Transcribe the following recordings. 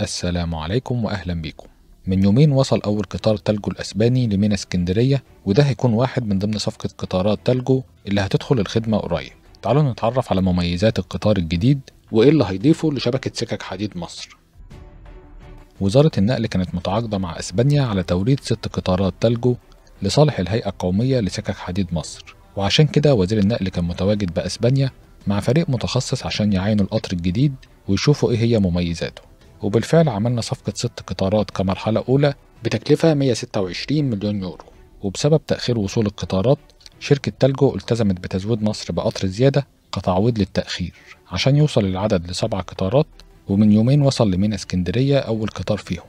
السلام عليكم واهلا بيكم من يومين وصل اول قطار تلجو الاسباني لمينا اسكندريه وده هيكون واحد من ضمن صفقه قطارات تلجو اللي هتدخل الخدمه قريب تعالوا نتعرف على مميزات القطار الجديد وايه اللي هيضيفه لشبكه سكك حديد مصر وزارة النقل كانت متعاقدة مع أسبانيا على توريد ست قطارات تلجو لصالح الهيئة القومية لسكك حديد مصر وعشان كده وزير النقل كان متواجد بأسبانيا مع فريق متخصص عشان يعاينوا القطر الجديد ويشوفوا إيه هي مميزاته وبالفعل عملنا صفقة ست قطارات كمرحلة أولى بتكلفة 126 مليون يورو وبسبب تأخير وصول القطارات شركة تلجو التزمت بتزويد مصر بقطر زيادة كتعويض للتأخير عشان يوصل العدد لسبع قطارات ومن يومين وصل لمينا اسكندرية أول قطار فيهم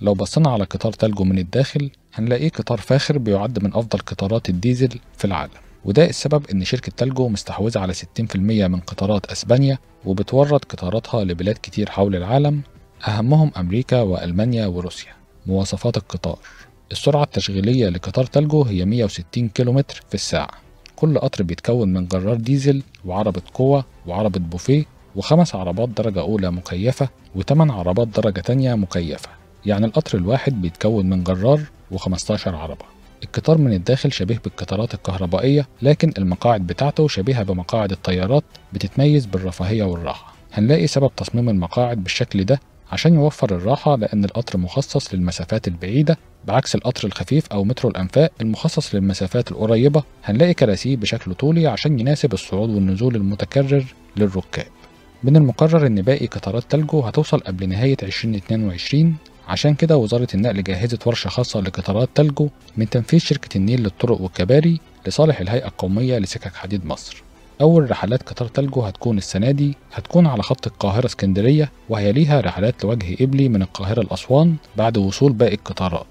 لو بصينا على قطار تلجو من الداخل هنلاقيه قطار فاخر بيعد من أفضل قطارات الديزل في العالم وده السبب إن شركة تلجو مستحوذة على 60% من قطارات أسبانيا وبتورد قطاراتها لبلاد كتير حول العالم أهمهم أمريكا وألمانيا وروسيا مواصفات القطار السرعة التشغيلية لقطار تلجو هي 160 كيلومتر في الساعة كل قطر بيتكون من جرار ديزل وعربة قوة وعربة بوفيه وخمس عربات درجة أولى مكيفة وثمان عربات درجة تانية مكيفة يعني القطر الواحد بيتكون من جرار و15 عربة القطار من الداخل شبيه بالقطارات الكهربائية لكن المقاعد بتاعته شبيهة بمقاعد الطيارات بتتميز بالرفاهية والراحة هنلاقي سبب تصميم المقاعد بالشكل ده عشان يوفر الراحة لأن القطر مخصص للمسافات البعيدة بعكس القطر الخفيف أو مترو الأنفاق المخصص للمسافات القريبة هنلاقي كراسي بشكل طولي عشان يناسب الصعود والنزول المتكرر للركاب من المقرر إن باقي قطارات تلجو هتوصل قبل نهاية 2022 عشان كده وزارة النقل جهزت ورشة خاصة لقطارات تلجو من تنفيذ شركة النيل للطرق والكباري لصالح الهيئة القومية لسكك حديد مصر أول رحلات قطار تلجو هتكون السنة دي هتكون على خط القاهرة اسكندرية وهيليها رحلات لوجه إبلي من القاهرة لأسوان بعد وصول باقي القطارات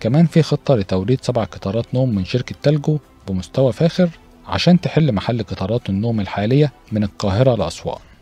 كمان في خطة لتوريد سبع قطارات نوم من شركة تلجو بمستوى فاخر عشان تحل محل قطارات النوم الحالية من القاهرة لأسوان